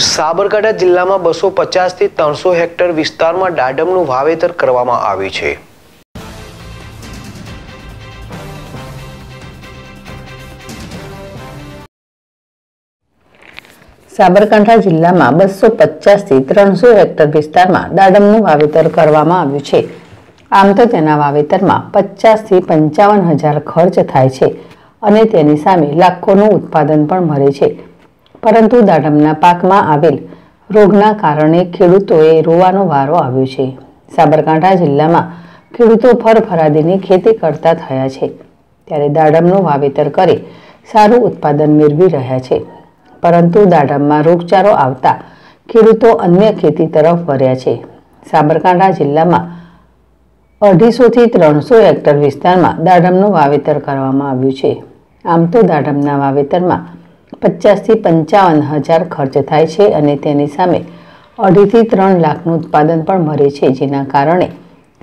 સાબરકાંઠા જિલ્લામાં બસો પચાસ થી ત્રણસો હેક્ટર વિસ્તારમાં દાડમનું વાવેતર કરવામાં આવ્યું છે સાબરકાંઠા જિલ્લામાં બસો પચાસ થી ત્રણસો હેક્ટર વિસ્તારમાં દાડમનું વાવેતર કરવામાં આવ્યું છે આમ તો તેના વાવેતરમાં પચાસ થી પંચાવન હજાર ખર્ચ થાય છે અને તેની સામે લાખોનું ઉત્પાદન પણ મળે છે પરંતુ દાડમના પાકમાં આવેલ રોગના કારણે ખેડૂતોએ રોવાનો વારો આવ્યો છે સાબરકાંઠા જિલ્લામાં ખેડૂતો ફરફરાદીની ખેતી કરતા થયા છે ત્યારે દાડમનું વાવેતર કરે સારું ઉત્પાદન મેળવી રહ્યા છે પરંતુ દાડમમાં રોગચારો આવતા ખેડૂતો અન્ય ખેતી તરફ વર્યા છે સાબરકાંઠા જિલ્લામાં અઢીસોથી ત્રણસો હેક્ટર વિસ્તારમાં દાડમનું વાવેતર કરવામાં આવ્યું છે આમ તો દાડમના વાવેતરમાં પચાસથી પંચાવન હજાર ખર્ચ થાય છે અને તેની સામે અઢીથી ત્રણ લાખનું ઉત્પાદન પણ મળે છે જેના કારણે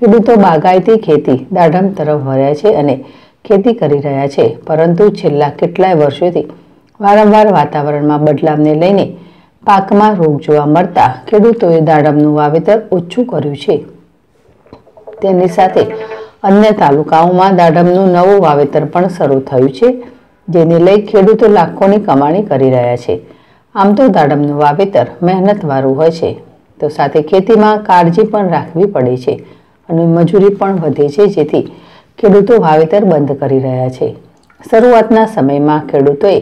ખેડૂતો બાગાયતી ખેતી દાઢમ તરફ વર્યા છે અને ખેતી કરી રહ્યા છે પરંતુ છેલ્લા કેટલાય વર્ષોથી વારંવાર વાતાવરણમાં બદલાવને લઈને પાકમાં રોગ જોવા મળતા ખેડૂતોએ દાડમનું વાવેતર ઓછું કર્યું છે તેની સાથે અન્ય તાલુકાઓમાં દાડમનું નવું વાવેતર પણ શરૂ થયું છે જેને લઈ ખેડૂતો લાખોની કમાણી કરી રહ્યા છે આમ તો દાડમનું વાવેતર મહેનતવાળું હોય છે તો સાથે ખેતીમાં કાળજી પણ રાખવી પડે છે અને મજૂરી પણ વધે છે જેથી ખેડૂતો વાવેતર બંધ કરી રહ્યા છે શરૂઆતના સમયમાં ખેડૂતોએ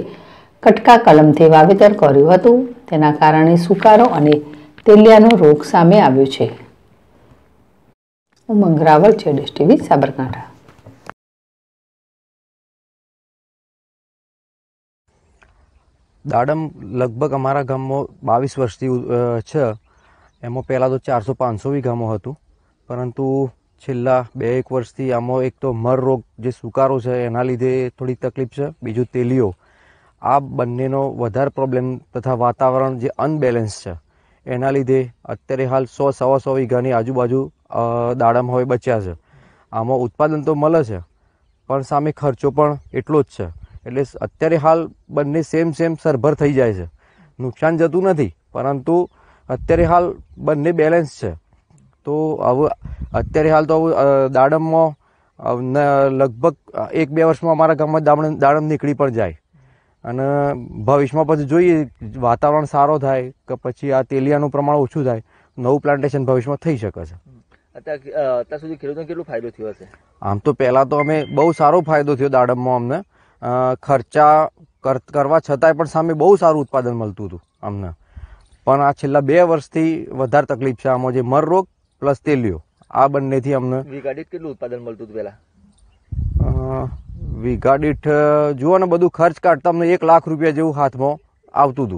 કટકા કલમથી વાવેતર કર્યું હતું તેના કારણે સુકારો અને તેલિયાનો રોગ સામે આવ્યો છે ઉમંગ રાવળ છે ડીશ ટીવી સાબરકાંઠા દાડમ લગભગ અમારા ગામમાં બાવીસ વર્ષથી છે એમાં પહેલાં તો ચારસો પાંચસો વીઘામાં હતું પરંતુ છેલ્લા બે એક વર્ષથી આમાં એક તો મર રોગ જે સુકારો છે એના લીધે થોડી તકલીફ છે બીજું તેલીઓ આ બંનેનો વધારે પ્રોબ્લેમ તથા વાતાવરણ જે અનબેલેન્સ છે એના લીધે અત્યારે હાલ સો સવા સો વીઘાની આજુબાજુ દાડમ હવે બચ્યા છે આમાં ઉત્પાદન તો મળે છે પણ સામે ખર્ચો પણ એટલો જ છે એટલે અત્યારે હાલ બંને સેમ સેમ સરભર થઈ જાય છે નુકસાન જતું નથી પરંતુ અત્યારે હાલ બંને બેલેન્સ છે તો હવે અત્યારે હાલ તો દાડમમાં લગભગ એક બે વર્ષમાં અમારા ગામમાં દાડમ દાડમ નીકળી પણ જાય અને ભવિષ્યમાં પછી જોઈએ વાતાવરણ સારો થાય કે પછી આ તેલિયાનું પ્રમાણ ઓછું થાય નવું પ્લાન્ટેશન ભવિષ્યમાં થઈ શકે છે અત્યાર સુધી ખેડૂતોને કેટલો ફાયદો થયો હશે આમ તો પહેલાં તો અમે બહુ સારો ફાયદો થયો દાડમમાં અમને ખર્ચા કરવા છતાંય પણ સામે બહુ સારું ઉત્પાદન મળતું હતું અમને પણ આ છેલ્લા બે વર્ષથી વધારે તકલીફ છે આમાં જે મર રોગ પ્લસ તેલિયો આ બંનેથી અમને વીઘા કેટલું ઉત્પાદન મળતું હતું પહેલાં વીઘા જુઓ ને બધું ખર્ચ કાઢતા અમને એક લાખ રૂપિયા જેવું હાથમાં આવતું હતું